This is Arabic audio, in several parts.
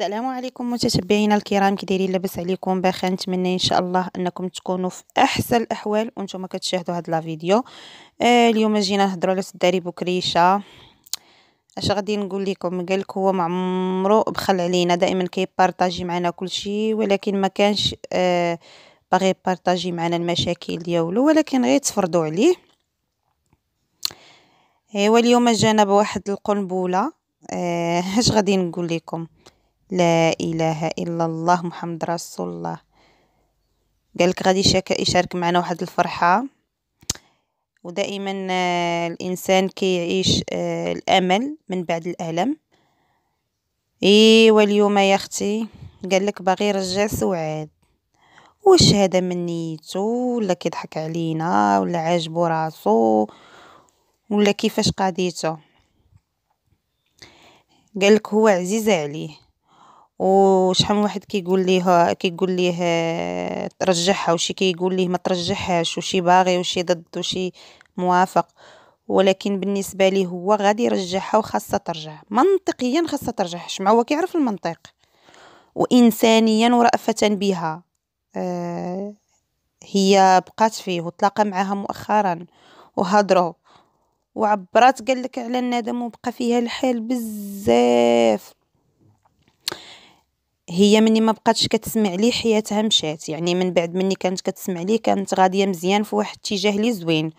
السلام عليكم متتبعينا الكرام كي دايرين لاباس عليكم باخا نتمنى ان شاء الله انكم تكونوا في احسن الاحوال وانتم كتشاهدوا هاد لا فيديو آه اليوم جينا نهضروا على تدريب بوكريشه اش غادي نقول لكم قال هو معمرو بخل علينا دائما كيبارطاجي معنا كلشي ولكن ما كانش آه باغي بارطاجي معنا المشاكل ديالو ولكن غير تفرضوا عليه ايوا آه، اليوم جانا بواحد القنبله آه، اش آه غادي نقول لكم لا إله إلا الله محمد رسول الله قالك غادي يشارك معنا واحد الفرحة ودائما آه، الإنسان كيعيش آه، الأمل من بعد الألم إيوا اليوم يا أختي قالك باغي يرجع سعاد واش هذا من نيتو ولا كيضحك علينا ولا عاجبو راسو ولا كيفاش قال قالك هو عزيز عليه وشحال من واحد كيقول ليها كيقول ليه ترجعها وشي كيقول ليه ما ترجعهاش وشي باغي وشي ضد وشي موافق ولكن بالنسبه ليه هو غادي يرجعها وخاصها ترجع منطقيا خاصها ترجع مع هو كيعرف المنطق وانسانيا ورأفه بها آه، هي بقات فيه وتلاقى معها مؤخرا وهضروا وعبرات قال لك على الندم وبقى فيها الحال بزاف هي مني ما بقاتش كتسمع ليه حياتها مشات يعني من بعد مني كانت كتسمع ليه كانت غاديه مزيان في واحد الاتجاه لي زوين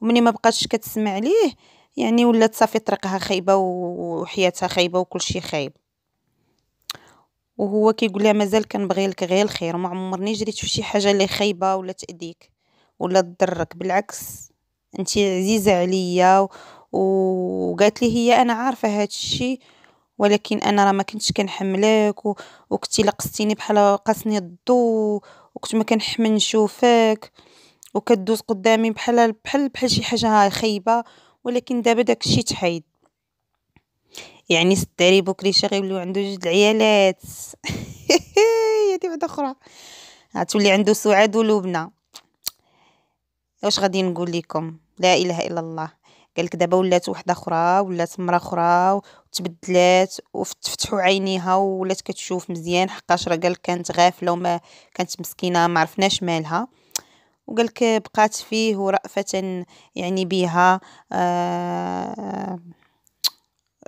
ومني ما بقاتش كتسمع ليه يعني ولات صافي طريقها خايبه وحياتها خايبه وكل شيء خايب وهو كيقول لها مازال كنبغي لك غير الخير ما عمرني جريت في شي حاجه اللي خايبه ولا تاذيك ولا تضرك بالعكس انت عزيزه عليا وقالت لي هي انا عارفه هذا الشيء ولكن انا راه ما كنتش كنحملك وكنتي لقستيني بحال قاسني الضو وكنت ما كنحمل نشوفك وكدوز قدامي بحال بحال بحال شي حاجه خايبه ولكن دابا داكشي تحيد يعني ستاري بكري شي غيوليو عنده جوج العيالات هادي وحده اخرى غتولي عنده سعاد ولبنى واش غادي نقول لكم لا اله الا الله قالك دابا ولات وحده اخرى ولات مرا اخرى وتبدلات وفتحوا عينيها ولات كتشوف مزيان حقاش راه قالك كانت غافله وما كانت مسكينه ما عرفناش مالها وقالك بقات فيه ورأفة يعني بها آه،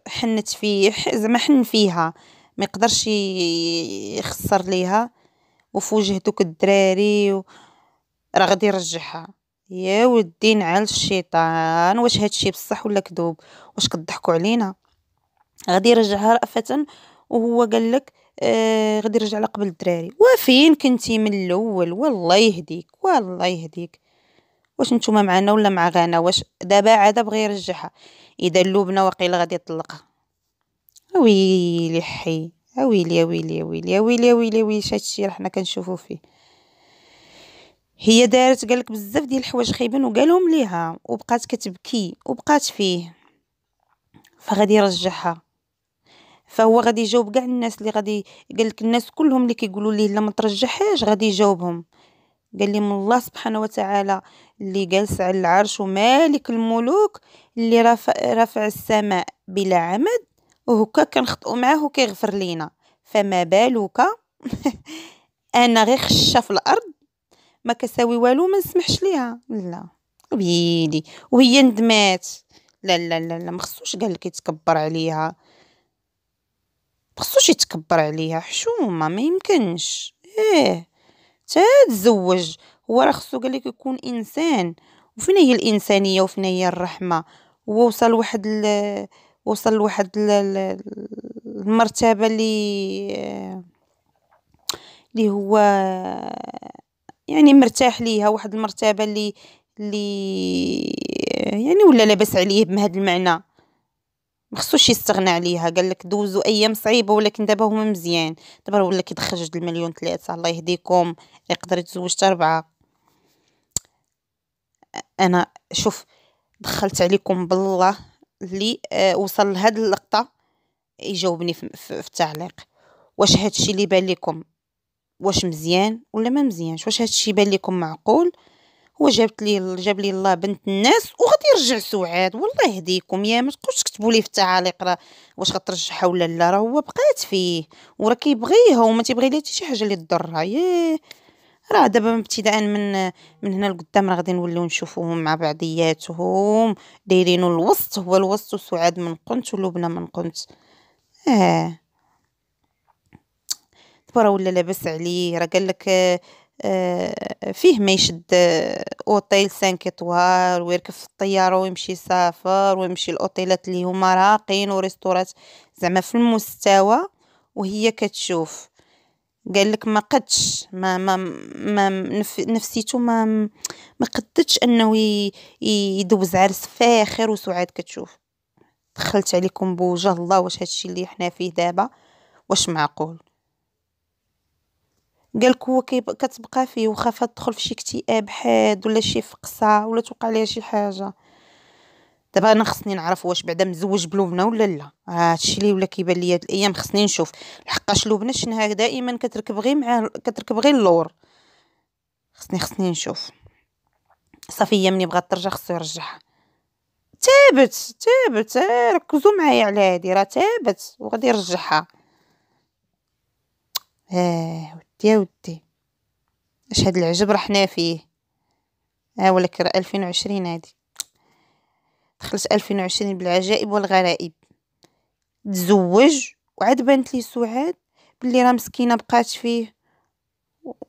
حنت فيه زعما حن فيها ما يقدرش يخسر ليها وفي وجه دوك الدراري راه غادي يرجعها يا ودي نعال الشيطان واش هادشي بصح ولا كذوب واش كضحكوا علينا غادي يرجعها رأفة وهو قال لك آه غادي يرجع لقبل الدراري وفين كنتي من الاول والله يهديك والله يهديك واش نتوما معانا ولا مع غانا واش دابا عاد بغى يرجعها اذا لوبنا وقيل غادي يطلقها ويلي حي ويلي ويلي ويلي ويلي ويلي ويلي ويلي راه حنا كنشوفو فيه هي دارت قالك بزاف ديال الحوايج خايبين وقالهم ليها وبقات كتبكي وبقات فيه فغادي يرجعها فهو غادي يجاوب كاع الناس اللي غادي قالك الناس كلهم اللي كيقولوا ليه لا ما ترجعهاش غادي يجاوبهم قال لي من الله سبحانه وتعالى اللي جالس على العرش ومالك الملوك اللي رفع, رفع السماء بلا عمد وهكا كنخطئوا معاه وكيغفر لينا فما بالك انا غير خشه في الارض ما كساوي والو ما نسمحش ليها لا بيدي وهي ندمات لا لا لا لا ما خصوش قال لك يتكبر عليها ما خصوش يتكبر عليها حشومه ما يمكنش ايه تا تزوج هو راه خصو قال لك يكون انسان وفين هي الانسانيه وفين هي الرحمه هو وصل واحد ل... وصل لواحد ل... المرتبه اللي اللي هو يعني مرتاح ليها واحد المرتبة اللي اللي آه، يعني ولا لاباس عليه بهاد المعنى ما خصوش يستغنى عليها قال لك دوزوا ايام صعيبه ولكن دابا هما مزيان دابا ولا كيدخل جوج المليون ثلاثه الله يهديكم يقدر يتزوج حتى اربعه انا شوف دخلت عليكم بالله اللي آه، وصل لهاد اللقطه يجاوبني في التعليق واش هادشي اللي بان لكم واش مزيان ولا ما مزيانش واش الشيء بان لكم معقول هو جابت لي جاب لي الله بنت الناس وغادي يرجع سعاد والله يهديكم يا ما تقولش تكتبوا لي في التعاليق راه واش غترجعها ولا لا راه هو بقات فيه وراه كيبغيها وما تيبغي لها حتى شي حاجه اللي تضرها ياه راه دابا ابتداء من من هنا لقدام راه غادي نوليو نشوفوهم مع بعضياتهم دايرينو الوسط هو الوسط وسعاد من قنت ولبنى من قنت اه برا ولا لاباس عليه راه قال لك آه، فيه ما يشد آه، اوتيل 5 اطوار ويركب في الطياره ويمشي يسافر ويمشي الاوتيلات اللي هما راقين وريستورات زعما في المستوى وهي كتشوف قال لك ما قدش ما ما, ما نف نفسيته ما ما قدتش انه يدوز عرس فاخر وسعاد كتشوف دخلت عليكم بوجه الله واش هادشي اللي حنا فيه دابا واش معقول قالك هو كتبقى فيه واخا تدخل تدخل فشي اكتئاب حاد ولا شي فقصه ولا توقع ليها شي حاجه دابا انا خصني نعرف واش بعدا مزوج بلوبنا ولا لا هادشي اللي ولا كيبان ليا هاد الايام خصني نشوف لحقاش لوبنا شنها دائما كتركب غير معاه كتركب غير اللور خصني خصني نشوف صافي مني بغات ترجع خصو يرجعها ثابت ثابت ركزوا معايا على هادي راه ثابت وغادي يرجعها اه يا ودي اش هاد العجب حنا فيه ها ولك راه 2020 هادي دخلت 2020 بالعجائب والغرائب تزوج وعاد بانت لي سعاد بلي راه مسكينه بقات فيه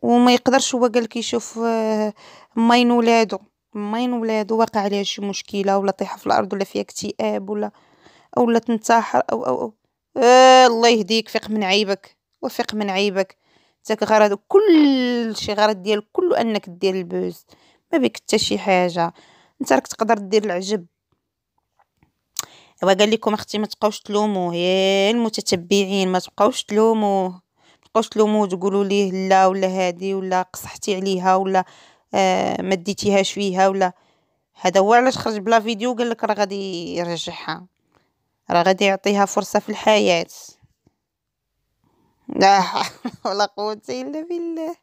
وما يقدرش هو قال كيشوف آه، ماين ولادو ماين ولادو واقع عليه شي مشكله ولا طيحه في الارض ولا فيها اكتئاب ولا ولا تنتحر او او او آه الله يهديك فيق من عيبك وفيق من عيبك حتى غرض شي غرض ديال كله انك دير البوز ما بك حتى شي حاجه انت راك تقدر دير العجب ايوا قال لكم اختي ما تبقاوش تلوموه يا المتتبعين ما تبقاوش تلوموه ما تبقاوش تلوموه تقولوا ليه لا ولا هادي ولا قصحتي عليها ولا آه ما ديتيهاش فيها ولا هذا هو علاش خرج بلا فيديو قال لك راه غادي يرجعها راه غادي يعطيها فرصه في الحياه لا آه، ولا قوة إلا بالله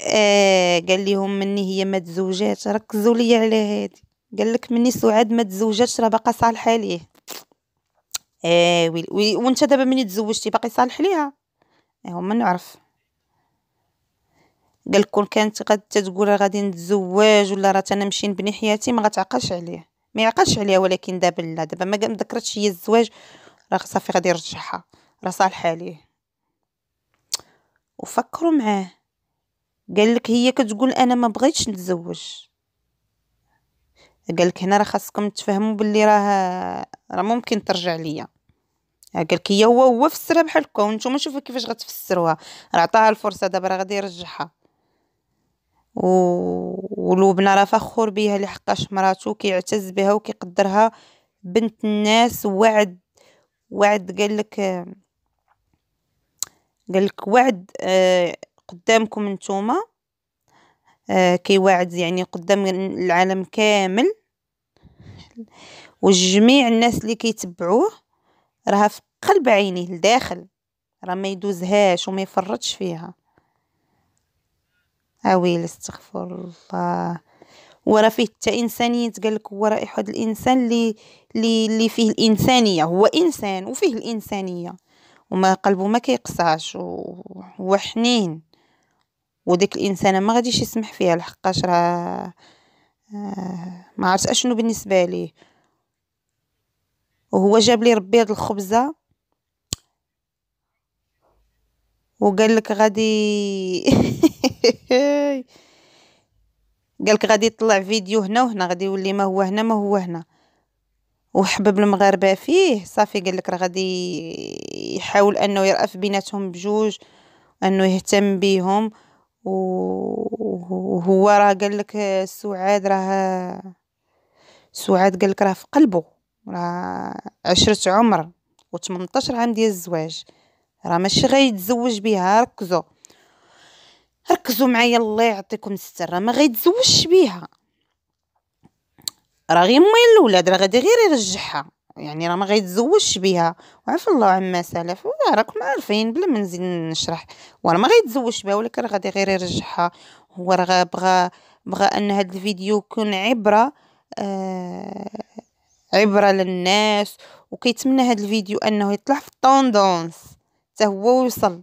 آه قال لهم مني هي ما تزوجات ركزوا لي على هادي قال لك مني سعاد ما تزوجاتش راه باقا صالحه ليه آه وي وانت دابا مني تزوجتي باقي صالح ليها ايوا آه نعرف قال كون كانت قد تقول غادي نتزوج ولا راه انا نمشي نبني حياتي ما غتعقلش عليه ما يعقلش عليها ولكن دابا لا دابا ما ذكرتش هي الزواج راه صافي غادي يرجعها رسال حالي وفكروا معاه قال لك هي كتقول انا ما بغيتش نتزوج قال لك هنا راه خاصكم تفهموا باللي راه راه ممكن ترجع ليا قال لك هي هو هو فسرها بحال هكا وانتم شوفوا كيفاش غتفسروها راه عطاها الفرصه دابا راه غادي يرجعها و... ولبنى راه فخور بها لحقاش مراتو كيعتز بها وكيقدرها بنت الناس وعد وعد قال لك قالك وعد آه، قدامكم نتوما آه، كيوعد يعني قدام العالم كامل وجميع الناس اللي كيتبعوه راها في قلب عينيه لداخل راه ما يدوزهاش وما يفرطش فيها اويل آه، استغفر الله ورا فيه حتى انسانيه قال لك هو راه واحد الانسان اللي اللي فيه الانسانيه هو انسان وفيه الانسانيه وما قلبه ما كيقصعش وحنين حنين وديك الانسانه ما غاديش يسمح فيها لحقاش راه آه، ما عرفت اشنو بالنسبه ليه وهو جاب لي ربي هاد الخبزه وقال لك غادي قال لك غادي يطلع فيديو هنا وهنا غادي يولي ما هو هنا ما هو هنا وحبب المغاربه فيه صافي قال لك راه غادي يحاول انه يرأف بيناتهم بجوج انه يهتم بيهم وهو راه قال لك سعاد راه سعاد قال لك راه في قلبه راه عشرة عمر و18 عام ديال الزواج راه ماشي غيتزوج بها ركزوا ركزوا معايا الله يعطيكم الستر ما غيتزوجش بيها راه غير مي الولاد راه غادي غير يرجعها يعني راه ما غيتزوجش بها وعف الله عما سلف راكم عارفين بلا ما نزيد نشرح وراه ما غيتزوجش بها ولكن راه غادي غير يرجعها هو راه بغى بغى ان هذا الفيديو يكون عبره آه عبره للناس وكيتمنى هذا الفيديو انه يطلع في الطوندونس حتى هو يوصل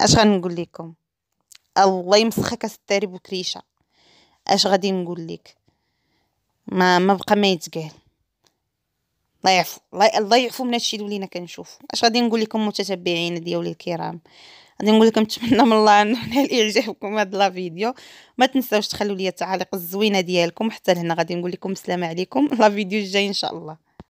اش غنقول لكم الله يمسخك الستاري بكريشه اش غادي نقول لك ما ما بقى ما يتقال الله يعفو الله يعفو من هادشي اللي ولينا كنشوف اش غادي نقول لكم متتبعين ديالي الكرام غادي نقول لكم نتمنى من الله نال اعجابكم هاد لا فيديو ما تنساوش تخلوا لي التعاليق الزوينه ديالكم حتى لهنا غادي نقول لكم السلام عليكم لا فيديو الجاي ان شاء الله